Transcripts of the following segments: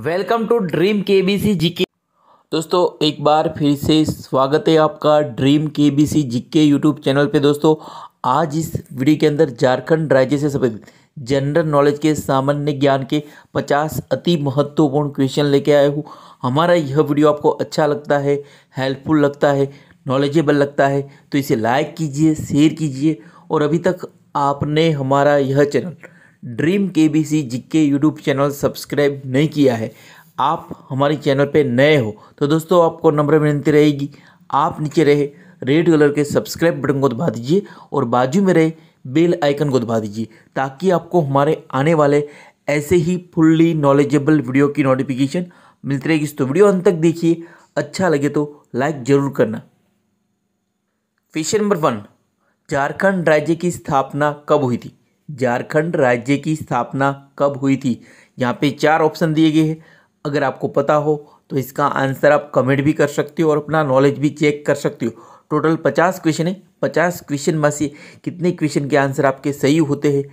welcome to dream K B C G K दोस्तों एक बार फिर से स्वागत है आपका dream K B C G K YouTube channel पे दोस्तों आज इस वीडियो के अंदर झारखंड राज्य से संबंधित जनरल नॉलेज के सामान्य ज्ञान के 50 अति महत्वपूर्ण क्वेश्चन लेके आए हूँ हमारा यह वीडियो आपको अच्छा लगता है हेल्पफुल लगता है नॉलेजेबल लगता है तो इसे लाइक कीजिए शेयर कीजिए और अभी तक आपने हमारा यह channel dream K B C G K YouTube channel subscribe नहीं किया है आप हमारे चैनल पे नए हो तो दोस्तों आपको नम्र विनती रहेगी आप नीचे रहे रेड कलर के सब्सक्राइब बटन को दबा दीजिए और बाजू में रहे बेल आइकन को दबा दीजिए ताकि आपको हमारे आने वाले ऐसे ही फुल्ली नॉलेजेबल वीडियो की नोटिफिकेशन मिलती रहेगी तो वीडियो अंत तक देखिए अच्छा लगे तो लाइक जरूर करना क्वेश्चन नंबर वन झारखंड राज्य की स्थापना कब हुई थी झारखंड राज्य की स्थापना कब हुई थी यहाँ पे चार ऑप्शन दिए गए हैं अगर आपको पता हो तो इसका आंसर आप कमेंट भी कर सकते हो और अपना नॉलेज भी चेक कर सकते हो टोटल पचास क्वेश्चन है पचास क्वेश्चन में से कितने क्वेश्चन के आंसर आपके सही होते हैं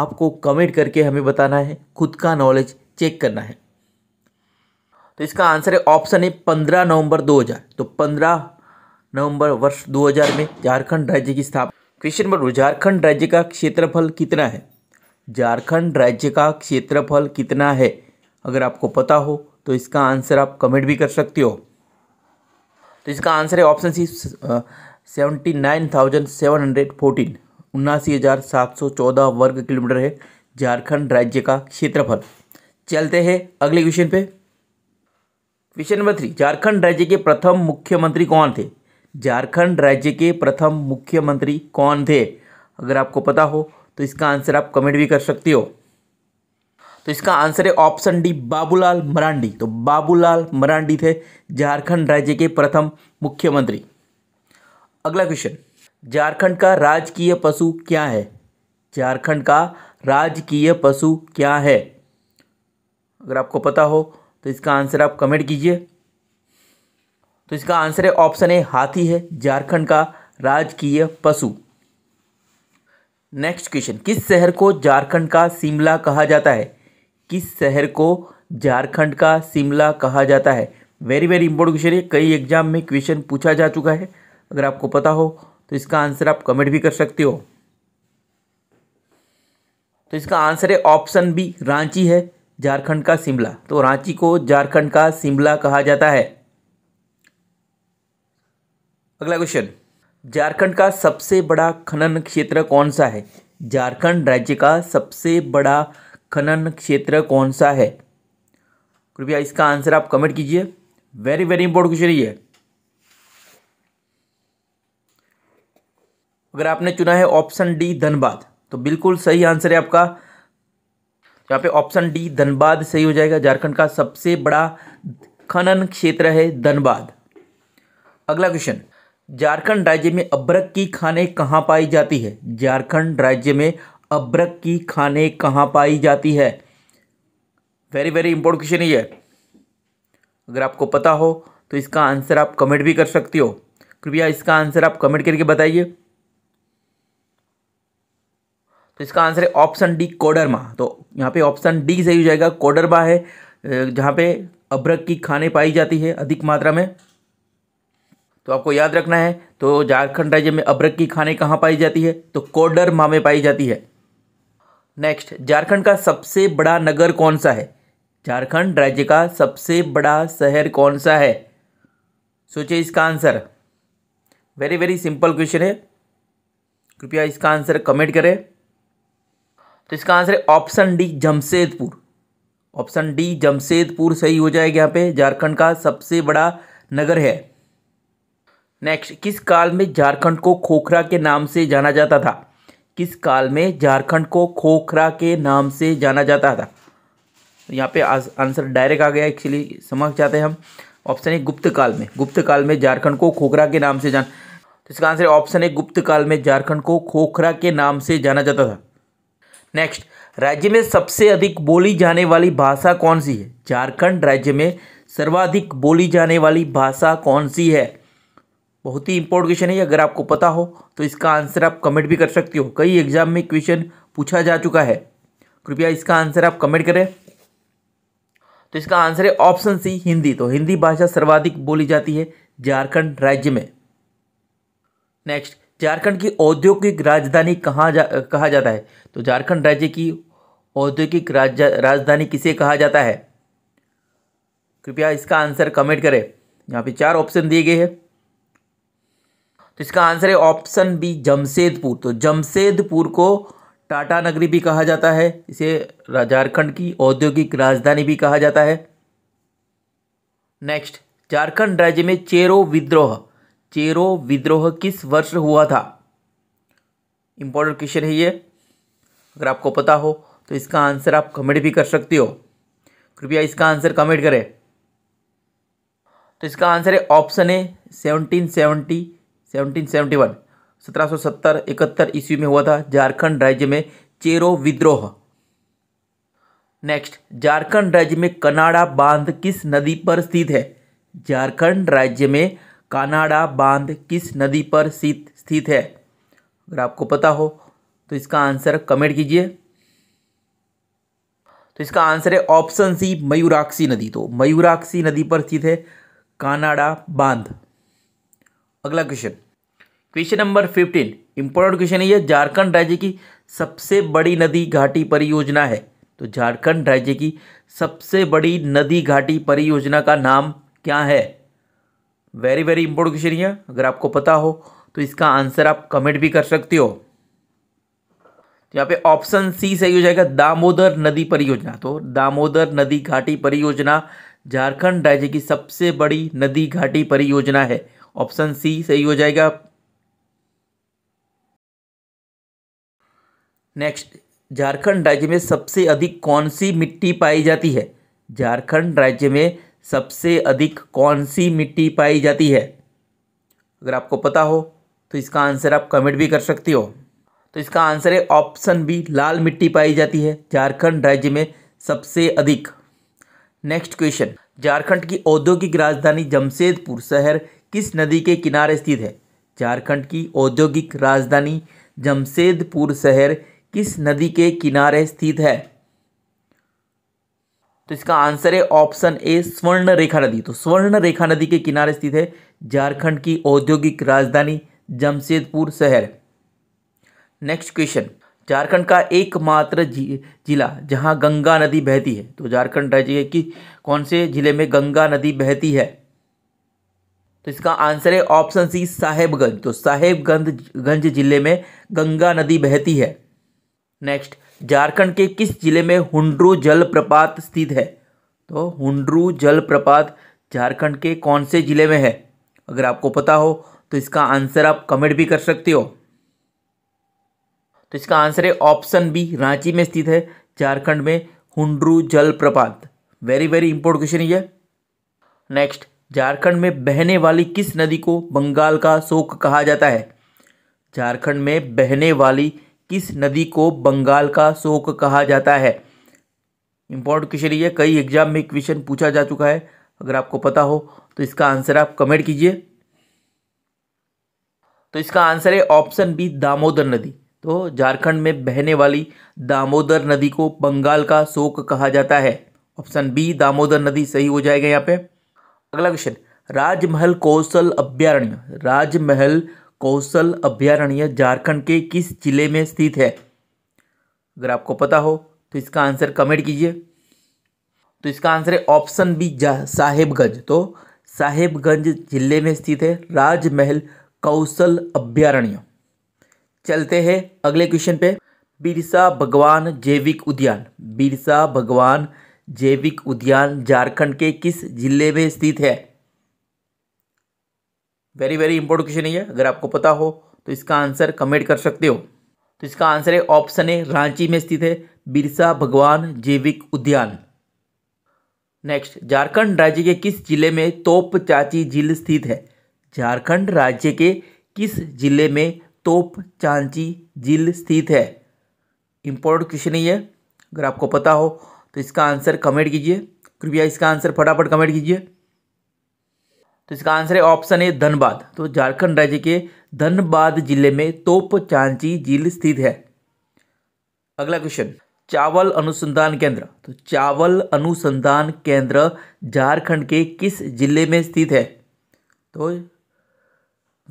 आपको कमेंट करके हमें बताना है खुद का नॉलेज चेक करना है तो इसका आंसर है ऑप्शन है पंद्रह नवंबर 2000 तो पंद्रह नवंबर वर्ष 2000 में झारखंड राज्य की स्थापना क्वेश्चन नंबर झारखंड राज्य का क्षेत्रफल कितना है झारखंड राज्य का क्षेत्रफल कितना है अगर आपको पता हो तो इसका आंसर आप कमेंट भी कर सकते हो तो इसका आंसर है option C seventy nine thousand seven hundred fourteen उन्नासी हज़ार सात सौ चौदह वर्ग किलोमीटर है झारखंड राज्य का क्षेत्रफल चलते हैं अगले क्वेश्चन पे क्वेश्चन नंबर थ्री झारखंड राज्य के प्रथम मुख्यमंत्री कौन थे झारखंड राज्य के प्रथम मुख्यमंत्री कौन थे अगर आपको पता हो तो इसका आंसर आप कमेंट भी कर सकते हो तो इसका आंसर है ऑप्शन डी बाबूलाल मरांडी तो बाबूलाल मरांडी थे झारखंड राज्य के प्रथम मुख्यमंत्री अगला क्वेश्चन झारखंड का राजकीय पशु क्या है झारखंड का राजकीय पशु क्या है अगर आपको पता हो तो इसका आंसर आप कमेंट कीजिए तो इसका आंसर है ऑप्शन ए हाथी है झारखंड का राजकीय पशु नेक्स्ट क्वेश्चन किस शहर को झारखंड का शिमला कहा जाता है किस शहर को झारखंड का शिमला कहा जाता है वेरी वेरी इंपॉर्टेंट क्वेश्चन है कई एग्जाम में क्वेश्चन पूछा जा चुका है अगर आपको पता हो तो इसका आंसर आप कमेंट भी कर सकते हो तो इसका आंसर है ऑप्शन बी रांची है झारखंड का शिमला तो रांची को झारखंड का शिमला कहा जाता है अगला क्वेश्चन झारखंड का सबसे बड़ा खनन क्षेत्र कौन सा है झारखंड राज्य का सबसे बड़ा खनन क्षेत्र कौन सा है कृपया इसका आंसर आप कमेंट कीजिए वेरी वेरी इंपॉर्टेंट क्वेश्चन ये अगर आपने चुना है ऑप्शन डी धनबाद तो बिल्कुल सही आंसर है आपका यहाँ पे ऑप्शन डी धनबाद सही हो जाएगा झारखंड का सबसे बड़ा खनन क्षेत्र है धनबाद अगला क्वेश्चन झारखंड राज्य में अब्रक की खाने कहाँ पाई जाती है झारखंड राज्य में अब्रक की खाने कहाँ पाई जाती है वेरी वेरी इंपॉर्टेंट क्वेश्चन ये है अगर आपको पता हो तो इसका आंसर आप कमेंट भी कर सकती हो कृपया इसका आंसर आप कमेंट करके बताइए तो इसका आंसर है ऑप्शन डी कोडरमा तो यहाँ पे ऑप्शन डी सही हो जाएगा कोडरमा है जहाँ पे अब्रक की खाने पाई जाती है अधिक मात्रा में तो आपको याद रखना है तो झारखंड राज्य में अभ्रक की खाने कहाँ पाई जाती है तो कोडरमा में पाई जाती है नेक्स्ट झारखंड का सबसे बड़ा नगर कौन सा है झारखंड राज्य का सबसे बड़ा शहर कौन सा है सोचिए इसका answer very very simple question है कृपया इसका आंसर कमेंट करें तो इसका आंसर है option D Jamshedpur option D Jamshedpur सही हो जाएगा यहाँ पे झारखंड का सबसे बड़ा नगर है नेक्स्ट किस काल में झारखंड को खोखरा के नाम से जाना जाता था किस काल में झारखंड को खोखरा के नाम से जाना जाता था यहाँ पे आंसर डायरेक्ट आ गया एक्चुअली समझ जाते हैं हम ऑप्शन है गुप्त काल में गुप्त काल में झारखंड को खोखरा के नाम से जान तो इसका आंसर ऑप्शन है गुप्त काल में झारखंड को खोखरा के नाम से जाना जाता था नेक्स्ट राज्य में सबसे अधिक बोली जाने वाली भाषा कौन सी है झारखंड राज्य में सर्वाधिक बोली जाने वाली भाषा कौन सी है बहुत ही इंपॉर्टेंट क्वेश्चन है अगर आपको पता हो तो इसका आंसर आप कमेंट भी कर सकते हो कई एग्जाम में क्वेश्चन पूछा जा चुका है कृपया इसका आंसर आप कमेंट करें तो इसका आंसर है ऑप्शन सी हिंदी तो हिंदी भाषा सर्वाधिक बोली जाती है झारखंड राज्य में नेक्स्ट झारखंड की औद्योगिक राजधानी कहाँ जा कहा जाता है तो झारखंड राज्य की औद्योगिक राज्य राजधानी किसे कहा जाता है कृपया इसका आंसर कमेंट करें यहाँ पे चार ऑप्शन दिए गए हैं तो इसका आंसर है ऑप्शन बी जमशेदपुर तो जमशेदपुर को टाटा नगरी भी कहा जाता है इसे झारखंड की औद्योगिक राजधानी भी कहा जाता है नेक्स्ट झारखंड राज्य में चेरो विद्रोह चेरो विद्रोह किस वर्ष हुआ था इंपॉर्टेंट क्वेश्चन है ये अगर आपको पता हो तो इसका आंसर आप कमेंट भी कर सकते हो कृपया इसका आंसर कमेंट करें तो इसका आंसर है option A seventeen seventy one सत्रह सौ सत्तर इकहत्तर ईस्वी में हुआ था झारखंड राज्य में चेरो विद्रोह नेक्स्ट झारखंड राज्य में कनाडा बांध किस नदी पर स्थित है झारखंड राज्य में कानाडा बांध किस नदी पर स्थित है अगर आपको पता हो तो इसका आंसर कमेंट कीजिए तो इसका आंसर है ऑप्शन सी मयूराक्षी नदी तो मयूराक्षी नदी पर स्थित है कानाडा बांध अगला question question number fifteen important question है यह झारखंड राज्य की सबसे बड़ी नदी घाटी परियोजना है तो झारखंड राज्य की सबसे बड़ी नदी घाटी परियोजना का नाम क्या है वेरी वेरी इंपॉर्टेंट क्वेश्चन है अगर आपको पता हो तो इसका आंसर आप कमेंट भी कर सकते हो तो यहाँ पे ऑप्शन सी सही हो जाएगा दामोदर नदी परियोजना तो दामोदर नदी घाटी परियोजना झारखंड राज्य की सबसे बड़ी नदी घाटी परियोजना है ऑप्शन सी सही हो जाएगा नेक्स्ट झारखंड राज्य में सबसे अधिक कौन सी मिट्टी पाई जाती है झारखंड राज्य में सबसे अधिक कौन सी मिट्टी पाई जाती है अगर आपको पता हो तो इसका आंसर आप कमेंट भी कर सकती हो तो इसका आंसर है ऑप्शन बी लाल मिट्टी पाई जाती है झारखंड राज्य में सबसे अधिक नेक्स्ट क्वेश्चन झारखंड की औद्योगिक राजधानी जमशेदपुर शहर किस नदी के किनारे स्थित है झारखंड की औद्योगिक राजधानी जमशेदपुर शहर किस नदी के किनारे स्थित है तो इसका आंसर है ऑप्शन ए स्वर्ण रेखा नदी तो स्वर्ण रेखा नदी के किनारे स्थित है झारखंड की औद्योगिक राजधानी जमशेदपुर शहर नेक्स्ट क्वेश्चन झारखंड का एकमात्र जिला जहां गंगा नदी बहती है तो झारखंड राज्य की कौन से जिले में गंगा नदी बहती है तो इसका आंसर है ऑप्शन सी साहेबगंज तो साहेबगंज गंज जिले में गंगा नदी बहती है नेक्स्ट झारखंड के किस जिले में हुंड्रू जलप्रपात स्थित है तो हुंड्रू जलप्रपात झारखंड के कौन से जिले में है अगर आपको पता हो तो इसका आंसर आप कमेंट भी कर सकते हो तो इसका आंसर है ऑप्शन बी रांची में स्थित है झारखंड में हुंड्रू जलप्रपात वेरी वेरी इंपोर्ट क्वेश्चन ये नेक्स्ट झारखंड में बहने वाली किस नदी को बंगाल का शोक कहा जाता है झारखंड में बहने वाली किस नदी को बंगाल का शोक कहा जाता है इंपॉर्टेंट क्वेश्चन ये कई एग्जाम में क्वेश्चन पूछा जा चुका है अगर आपको पता हो तो इसका आंसर आप कमेंट कीजिए तो इसका आंसर है ऑप्शन बी दामोदर नदी तो झारखंड में बहने वाली दामोदर नदी को बंगाल का शोक कहा जाता है ऑप्शन बी दामोदर नदी सही हो जाएगा यहाँ पे अगला क्वेश्चन राजमहल कौशल अभ्यारण्य राजमहल कौशल अभ्यारण्य झारखंड के किस जिले में स्थित है अगर आपको पता हो तो इसका आंसर कमेंट कीजिए तो इसका आंसर है ऑप्शन बी साहेबगंज तो साहेबगंज जिले में स्थित है राजमहल कौशल अभ्यारण्य चलते हैं अगले क्वेश्चन पे बिरसा भगवान जैविक उद्यान बिरसा भगवान जैविक उद्यान झारखंड के किस जिले में स्थित है वेरी वेरी इंपॉर्टेंट क्वेश्चन है अगर आपको पता हो तो इसका आंसर कमेंट कर सकते हो तो इसका आंसर है ऑप्शन ए रांची में स्थित है बिरसा भगवान जैविक उद्यान नेक्स्ट झारखंड राज्य के किस जिले में तोप चाची झील स्थित है झारखंड राज्य के किस जिले में तोप चाची झील स्थित है इम्पोर्टेंट क्वेश्चन ही है अगर आपको पता हो तो इसका आंसर कमेंट कीजिए कृपया इसका आंसर फटाफट कमेंट कीजिए तो इसका आंसर है ऑप्शन ए धनबाद तो झारखंड राज्य के धनबाद जिले में तोप चांची झील स्थित है अगला क्वेश्चन चावल अनुसंधान केंद्र तो चावल अनुसंधान केंद्र झारखंड के किस जिले में स्थित है तो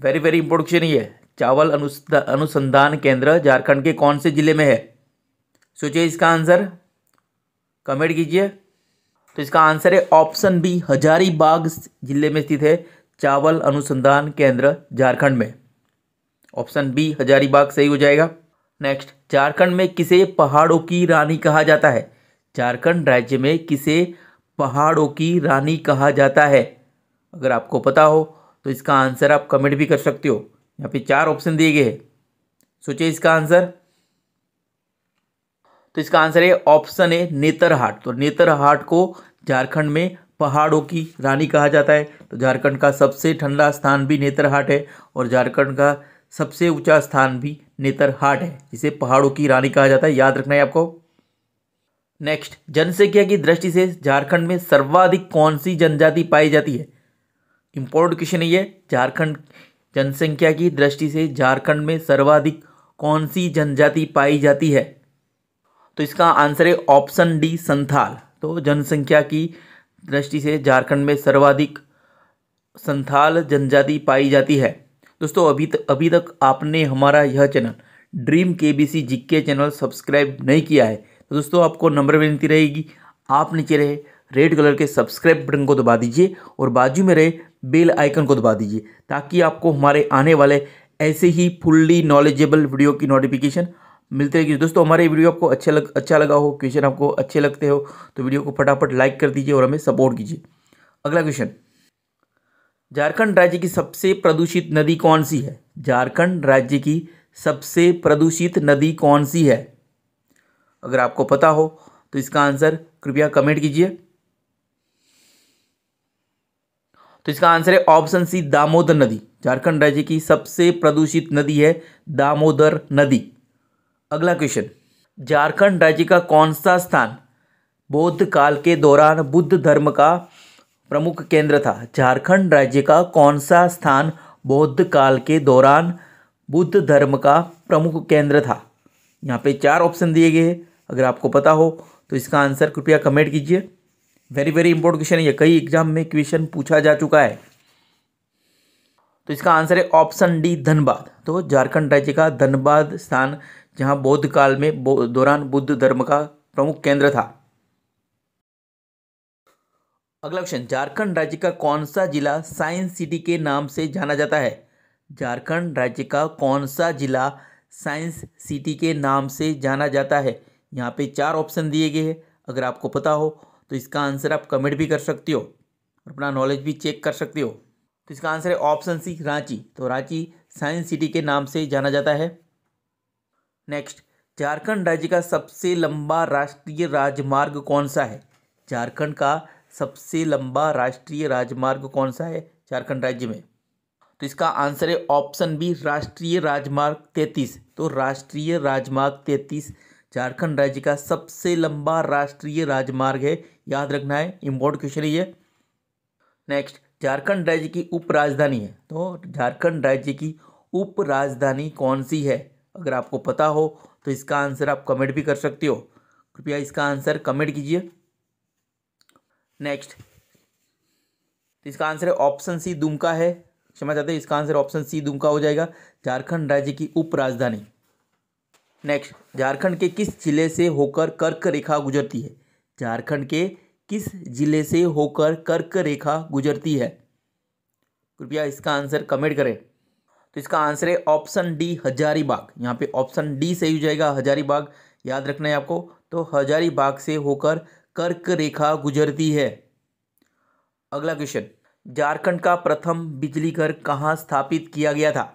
वेरी वेरी इंपोर्ट क्वेश्चन ये है चावल अनुसंधान केंद्र झारखंड के कौन से जिले में है सोचिए इसका आंसर कमेंट कीजिए तो इसका आंसर है ऑप्शन बी हजारीबाग जिले में स्थित है चावल अनुसंधान केंद्र झारखंड में ऑप्शन बी हजारीबाग सही हो जाएगा नेक्स्ट झारखंड में किसे पहाड़ों की रानी कहा जाता है झारखंड राज्य में किसे पहाड़ों की रानी कहा जाता है अगर आपको पता हो तो इसका आंसर आप कमेंट भी कर सकते हो यहाँ पे चार ऑप्शन दिए गए हैं सोचिए इसका आंसर तो इसका आंसर है ऑप्शन है नेतरहाट तो नेतरहाट को झारखंड में पहाड़ों की रानी कहा जाता है तो झारखंड का सबसे ठंडा स्थान भी नेतरहाट है और झारखंड का सबसे ऊंचा स्थान भी नेतरहाट है जिसे पहाड़ों की रानी कहा जाता है याद रखना है आपको नेक्स्ट जनसंख्या की दृष्टि से झारखंड में सर्वाधिक कौन सी जनजाति पाई जाती है इम्पोर्टेंट क्वेश्चन है ये झारखंड जनसंख्या की दृष्टि से झारखंड में सर्वाधिक कौन सी जनजाति पाई जाती है तो इसका आंसर है ऑप्शन डी संथाल तो जनसंख्या की दृष्टि से झारखंड में सर्वाधिक संथाल जनजाति पाई जाती है दोस्तों अभी तक अभी तक आपने हमारा यह channel dream K B C G K channel subscribe नहीं किया है तो दोस्तों आपको नंबर विनती रहेगी आप नीचे रहे रेड कलर के सब्सक्राइब बटन को दबा दीजिए और बाजू में रहे बेल आइकन को दबा दीजिए ताकि आपको हमारे आने वाले ऐसे ही फुल्ली नॉलेजेबल वीडियो की नोटिफिकेशन मिलते रहिए दोस्तों हमारे वीडियो आपको अच्छा लग अच्छा लगा हो क्वेश्चन आपको अच्छे लगते हो तो वीडियो को फटाफट लाइक कर दीजिए और हमें सपोर्ट कीजिए अगला क्वेश्चन झारखंड राज्य की सबसे प्रदूषित नदी कौन सी है झारखंड राज्य की सबसे प्रदूषित नदी कौन सी है अगर आपको पता हो तो इसका आंसर कृपया कमेंट कीजिए तो इसका आंसर है ऑप्शन सी दामोदर नदी झारखंड राज्य की सबसे प्रदूषित नदी है दामोदर नदी अगला क्वेश्चन झारखंड राज्य का कौन सा स्थान बौद्ध काल के दौरान बुद्ध धर्म का प्रमुख केंद्र था झारखंड राज्य का कौन सा स्थान बौद्ध काल के दौरान बुद्ध धर्म का प्रमुख केंद्र था यहाँ पे चार ऑप्शन दिए गए हैं अगर आपको पता हो तो इसका आंसर कृपया कमेंट कीजिए वेरी वेरी इंपॉर्टेंट क्वेश्चन है यह कई एग्जाम में क्वेश्चन पूछा जा चुका है तो इसका आंसर है ऑप्शन डी धनबाद तो झारखंड राज्य का धनबाद स्थान जहाँ बौद्ध काल में दौरान बुद्ध धर्म का प्रमुख केंद्र था अगला क्वेश्चन झारखंड राज्य का कौन सा जिला साइंस सिटी के नाम से जाना जाता है झारखंड राज्य का कौन सा जिला साइंस सिटी के नाम से जाना जाता है यहाँ पे चार ऑप्शन दिए गए हैं अगर आपको पता हो तो इसका आंसर आप कमेंट भी कर सकते हो और अपना नॉलेज भी चेक कर सकते हो तो इसका आंसर है ऑप्शन सी रांची तो रांची साइंस सिटी के नाम से जाना जाता है नेक्स्ट झारखंड राज्य का सबसे लंबा राष्ट्रीय राजमार्ग कौन सा है झारखंड का सबसे लंबा राष्ट्रीय राजमार्ग कौन सा है झारखंड राज्य में तो इसका आंसर है ऑप्शन बी राष्ट्रीय राजमार्ग तैतीस तो राष्ट्रीय राजमार्ग तैतीस झारखंड राज्य का सबसे लंबा राष्ट्रीय राजमार्ग है याद रखना है इम्पोर्ट क्वेश्चन ये नेक्स्ट झारखंड राज्य की उप राजधानी है तो झारखंड राज्य की उप राजधानी कौन सी है अगर आपको पता हो तो इसका आंसर आप कमेंट भी कर सकते हो कृपया इसका आंसर कमेंट कीजिए नेक्स्ट तो इसका आंसर है ऑप्शन सी दुमका है क्षमा चाहते हैं इसका आंसर ऑप्शन सी दुमका हो जाएगा झारखंड राज्य की उप राजधानी नेक्स्ट झारखंड के किस जिले से होकर कर्क रेखा गुजरती है झारखंड के किस जिले से होकर कर्क रेखा गुजरती है कृपया इसका आंसर कमेंट करें तो इसका आंसर है ऑप्शन डी हजारीबाग यहाँ पे ऑप्शन डी सही हो जाएगा हजारीबाग याद रखना है आपको तो हजारीबाग से होकर कर्क रेखा गुजरती है अगला क्वेश्चन झारखंड का प्रथम बिजली घर कहाँ स्थापित किया गया था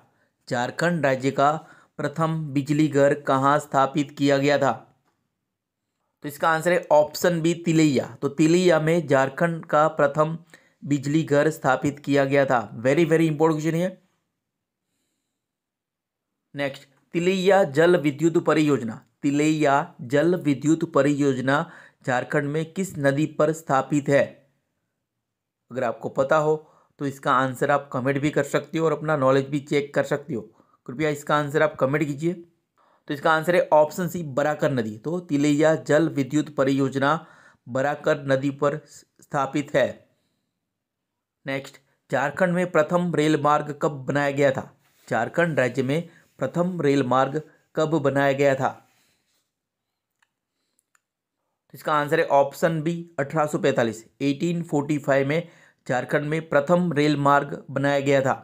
झारखंड राज्य का प्रथम बिजली घर कहाँ स्थापित किया गया था तो इसका आंसर है ऑप्शन बी तिलैया तो तिलैया में झारखंड का प्रथम बिजली घर स्थापित किया गया था वेरी वेरी इंपॉर्टेंट क्वेश्चन है नेक्स्ट तिलैया जल विद्युत परियोजना तिलैया जल विद्युत परियोजना झारखंड में किस नदी पर स्थापित है अगर आपको पता हो तो इसका आंसर आप कमेंट भी कर सकते हो और अपना नॉलेज भी चेक कर सकते हो कृपया इसका आंसर आप कमेंट कीजिए तो इसका आंसर है ऑप्शन सी बराकर नदी तो तिलैया जल विद्युत परियोजना बराकर नदी पर स्थापित है नेक्स्ट झारखंड में प्रथम रेल मार्ग कब बनाया गया था झारखंड राज्य में प्रथम रेल मार्ग कब बनाया गया था तो इसका आंसर है ऑप्शन बी 1845 1845 में झारखंड में प्रथम रेल मार्ग बनाया गया था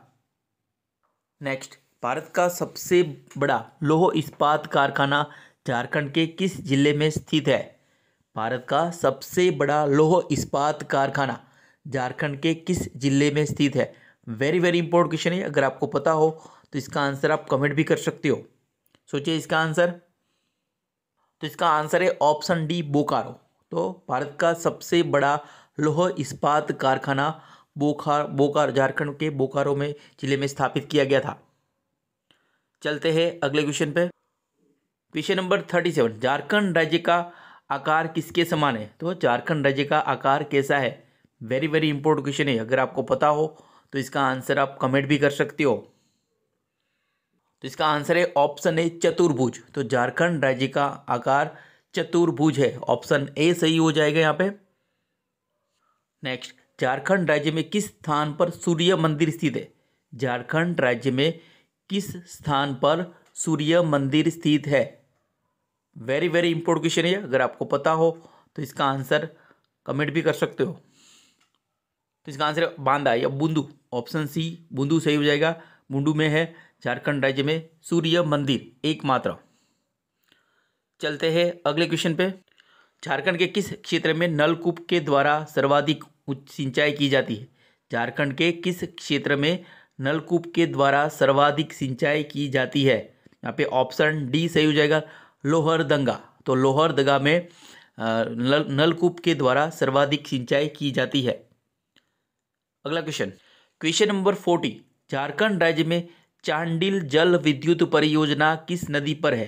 नेक्स्ट भारत का सबसे बड़ा लोह इस्पात कारखाना झारखंड के किस जिले में स्थित है भारत का सबसे बड़ा लोह इस्पात कारखाना झारखंड के किस जिले में स्थित है वेरी वेरी इंपॉर्टेंट क्वेश्चन है अगर आपको पता हो तो इसका आंसर आप कमेंट भी कर सकते हो सोचिए इसका आंसर तो इसका आंसर है ऑप्शन डी बोकारो तो भारत का सबसे बड़ा लोह इस्पात कारखाना बोखार बोकार झारखंड के बोकारो में जिले में स्थापित किया गया था चलते हैं अगले क्वेश्चन पे question number thirty seven Jharkhand राज्य का आकार किसके समान है तो झारखंड राज्य का आकार कैसा है वेरी वेरी इंपॉर्टेंट क्वेश्चन है अगर आपको पता हो तो इसका आंसर आप कमेंट भी कर सकते हो तो इसका आंसर है ऑप्शन ए चतुर्भुज तो झारखंड राज्य का आकार चतुर्भुज है ऑप्शन ए सही हो जाएगा यहाँ पे नेक्स्ट झारखंड राज्य में किस स्थान पर सूर्य मंदिर स्थित है झारखंड राज्य में किस स्थान पर सूर्य मंदिर स्थित है वेरी वेरी इंपोर्टेंट क्वेश्चन है अगर आपको पता हो तो इसका आंसर कमेंट भी कर सकते हो तो इसका आंसर बांदा या बूंदू ऑप्शन सी बूंदू सही हो जाएगा बूंदू में है झारखंड राज्य में सूर्य मंदिर एकमात्र चलते हैं अगले क्वेश्चन पे झारखंड के किस क्षेत्र में नलकूप के द्वारा सर्वाधिक सिंचाई की जाती है झारखंड के किस क्षेत्र में नलकूप के द्वारा सर्वाधिक सिंचाई की जाती है यहाँ पे ऑप्शन डी सही हो जाएगा लोहरदंगा तो लोहरदंगा में नलकूप के द्वारा सर्वाधिक सिंचाई की जाती है अगला question question number forty Jharkhand राज्य में चांडिल जल विद्युत परियोजना किस नदी पर है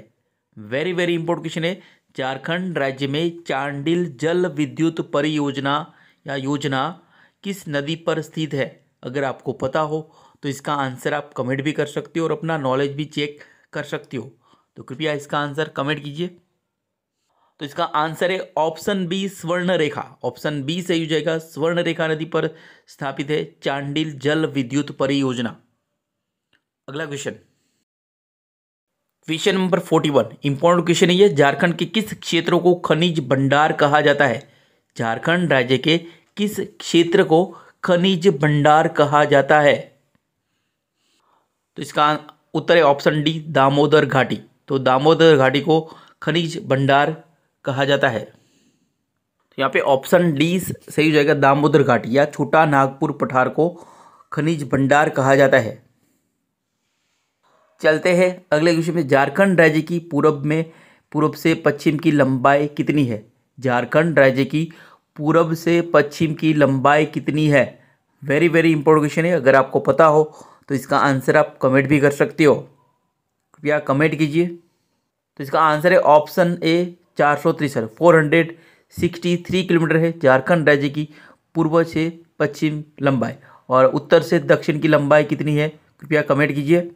वेरी वेरी इंपॉर्टेंट क्वेश्चन है झारखंड राज्य में चांडिल जल विद्युत परियोजना या योजना किस नदी पर स्थित है अगर आपको पता हो तो इसका आंसर आप कमेंट भी कर सकते हो और अपना नॉलेज भी चेक कर सकते हो तो कृपया इसका आंसर कमेंट कीजिए तो इसका आंसर है ऑप्शन बी स्वर्ण रेखा ऑप्शन बी सही हो जाएगा स्वर्ण रेखा नदी पर स्थापित है चांडिल जल विद्युत परियोजना अगला question question number forty one important question है झारखंड के किस क्षेत्र को खनिज भंडार कहा जाता है झारखंड राज्य के किस क्षेत्र को खनिज भंडार कहा जाता है तो इसका उत्तर है ऑप्शन डी दामोदर घाटी तो दामोदर घाटी को खनिज भंडार कहा जाता है तो यहाँ पे ऑप्शन डी सही हो जाएगा दामोदर घाटी या छोटा नागपुर पठार को खनिज भंडार कहा जाता है चलते हैं अगले क्वेश्चन में झारखंड राज्य की पूर्व में पूर्व से पश्चिम की लंबाई कितनी है झारखंड राज्य की पूर्व से पश्चिम की लंबाई कितनी है वेरी वेरी इंपॉर्टेंट क्वेश्चन है अगर आपको पता हो तो इसका आंसर आप कमेंट भी कर सकते हो कृपया कमेंट कीजिए तो इसका आंसर है ऑप्शन ए चार सौ तिरसठ four hundred sixty three kilometre है झारखंड राज्य की पूर्व से पश्चिम लंबाई और उत्तर से दक्षिण की लंबाई कितनी है कृपया कमेंट कीजिए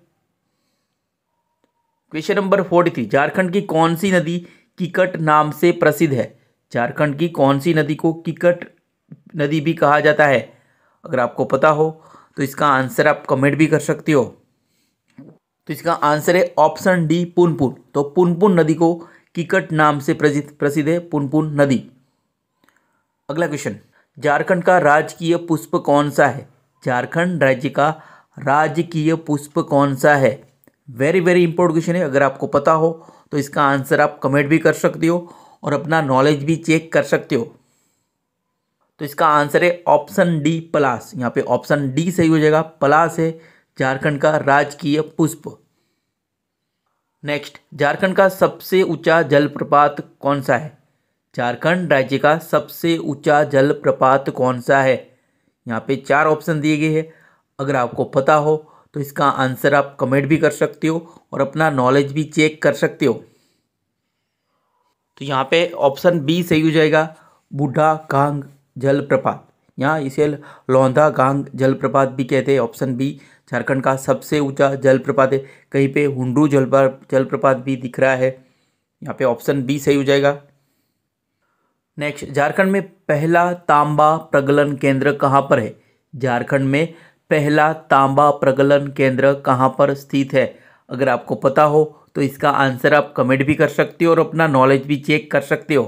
question number forty three Jharkhand की कौन सी नदी किकट नाम से प्रसिद्ध है झारखंड की कौन सी नदी को किकट नदी भी कहा जाता है अगर आपको पता हो तो इसका आंसर आप कमेंट भी कर सकते हो तो इसका आंसर है ऑप्शन डी पुनपुन तो पुनपुन नदी को किकट नाम से प्रसिद्ध प्रसिद्ध है पुनपुन नदी अगला क्वेश्चन झारखंड का राजकीय पुष्प कौन सा है झारखंड राज्य का राजकीय पुष्प कौन सा है वेरी वेरी इंपॉर्टेंट क्वेश्चन है अगर आपको पता हो तो इसका आंसर आप कमेंट भी कर सकते हो और अपना नॉलेज भी चेक कर सकते हो तो इसका आंसर है ऑप्शन डी प्लास यहाँ पे ऑप्शन डी सही हो जाएगा प्लास है झारखंड का राजकीय पुष्प नेक्स्ट झारखंड का सबसे ऊंचा जलप्रपात कौन सा है झारखंड राज्य का सबसे ऊंचा जलप्रपात कौन सा है यहाँ पे चार ऑप्शन दिए गए हैं अगर आपको पता हो तो इसका आंसर आप कमेंट भी कर सकते हो और अपना नॉलेज भी चेक कर सकते हो तो यहाँ पे ऑप्शन बी सही हो जाएगा बूढ़ा गांग जलप्रपात यहाँ इसे लौंधा गांग जलप्रपात भी कहते हैं ऑप्शन बी झारखंड का सबसे ऊंचा जलप्रपात है कहीं पे हुंडरू जल जलप्रपात भी दिख रहा है यहाँ पे ऑप्शन बी सही हो जाएगा नेक्स्ट झारखंड में पहला तांबा प्रगलन केंद्र कहाँ पर है झारखंड में पहला तांबा प्रगलन केंद्र कहाँ पर स्थित है अगर आपको पता हो तो इसका आंसर आप कमेंट भी कर सकते हो और अपना नॉलेज भी चेक कर सकते हो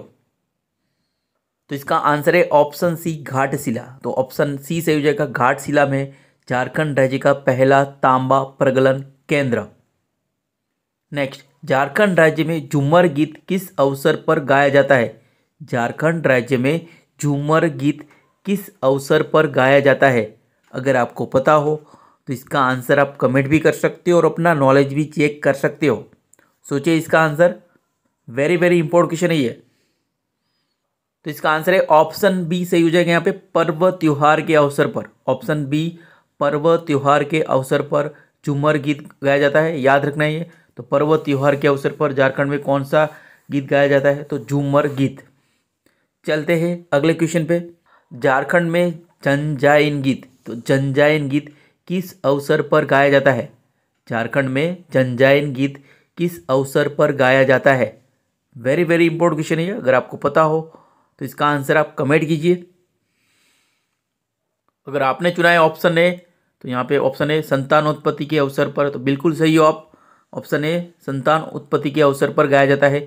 तो इसका आंसर है ऑप्शन सी घाटशिला तो ऑप्शन सी से हो जाएगा घाटशिला में झारखंड राज्य का पहला तांबा प्रगलन केंद्र नेक्स्ट झारखंड राज्य में झूमर गीत किस अवसर पर गाया जाता है झारखंड राज्य में झूमर गीत किस अवसर पर गाया जाता है अगर आपको पता हो तो इसका आंसर आप कमेंट भी कर सकते हो और अपना नॉलेज भी चेक कर सकते हो सोचिए इसका answer very very important question है ये तो इसका आंसर है ऑप्शन बी सही हो जाएगा यहाँ पे पर्व त्यौहार के अवसर पर ऑप्शन बी पर्व त्यौहार के अवसर पर झूमर गीत गाया जाता है याद रखना है ये तो पर्व त्यौहार के अवसर पर झारखंड में कौन सा गीत गाया जाता है तो झूमर गीत चलते हैं अगले क्वेश्चन पे झारखंड में झंझाइन गीत तो जनजायन गीत किस अवसर पर गाया जाता है झारखंड में जनजायन गीत किस अवसर पर गाया जाता है वेरी वेरी इंपॉर्टेंट क्वेश्चन है अगर आपको पता हो तो इसका आंसर आप कमेंट कीजिए अगर आपने चुना है ऑप्शन ए तो यहाँ पे ऑप्शन ए उत्पत्ति के अवसर पर तो बिल्कुल सही हो आप ऑप्शन ए संतान उत्पत्ति के अवसर पर गाया जाता है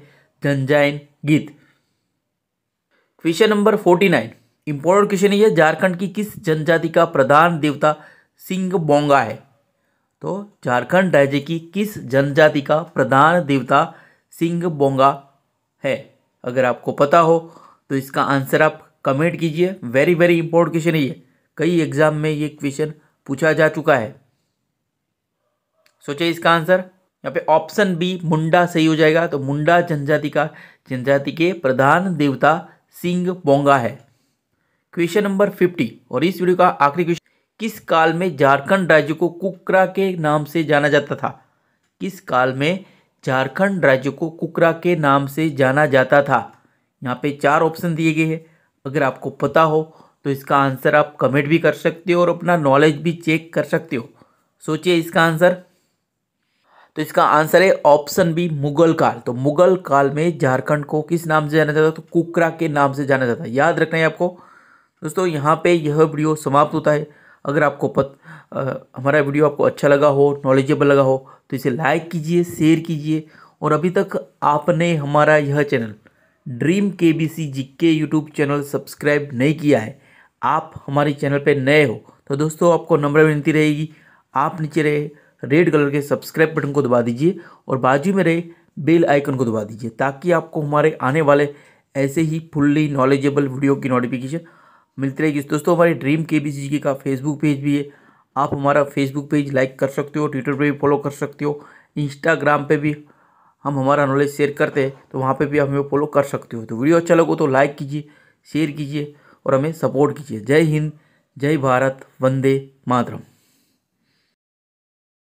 जनजायन गीत question number forty nine important question ये झारखंड की किस जनजाति का प्रधान देवता सिंह बोंगा है तो झारखंड राज्य की किस जनजाति का प्रधान देवता सिंह बोंगा है अगर आपको पता हो तो इसका आंसर आप कमेंट कीजिए वेरी वेरी इंपॉर्टेंट क्वेश्चन है ये कई एग्जाम में ये क्वेश्चन पूछा जा चुका है सोचिए इसका आंसर यहाँ पे ऑप्शन बी मुंडा सही हो जाएगा तो मुंडा जनजाति का जनजाति के प्रधान देवता सिंह बोंगा है क्वेश्चन नंबर फिफ्टी और इस वीडियो का आखिरी क्वेश्चन किस काल में झारखंड राज्य को कुकरा के नाम से जाना जाता था किस काल में झारखंड राज्य को कुकरा के नाम से जाना जाता था यहाँ पे चार ऑप्शन दिए गए हैं अगर आपको पता हो तो इसका आंसर आप कमेंट भी कर सकते हो और अपना नॉलेज भी चेक कर सकते हो सोचिए इसका आंसर तो इसका आंसर है ऑप्शन बी मुगल काल तो मुगल काल में झारखंड को किस नाम से जाना जाता तो कुकरा के नाम से जाना जाता याद रखना है आपको दोस्तों यहाँ पे यह वीडियो समाप्त होता है अगर आपको पत आ, हमारा वीडियो आपको अच्छा लगा हो नॉलेजेबल लगा हो तो इसे लाइक कीजिए शेयर कीजिए और अभी तक आपने हमारा यह channel dream K B C G K YouTube channel subscribe नहीं किया है आप हमारे चैनल पर नए हो तो दोस्तों आपको नम्र विनती रहेगी आप नीचे रहे रेड कलर के सब्सक्राइब बटन को दबा दीजिए और बाजू में रहे बेल आइकन को दबा दीजिए ताकि आपको हमारे आने वाले ऐसे ही फुल्ली नॉलेजेबल वीडियो की नोटिफिकेशन मिलती रहेगी दोस्तों हमारी ड्रीम के बी जी का फेसबुक पेज भी है आप हमारा फेसबुक पेज लाइक कर सकते हो ट्विटर पर भी फॉलो कर सकते हो इंस्टाग्राम पर भी हम हमारा नॉलेज शेयर करते हैं तो वहाँ पर भी हमें फॉलो कर सकते हो तो वीडियो अच्छा लगो तो लाइक कीजिए शेयर कीजिए और हमें सपोर्ट कीजिए जय हिंद जय भारत वंदे मातरम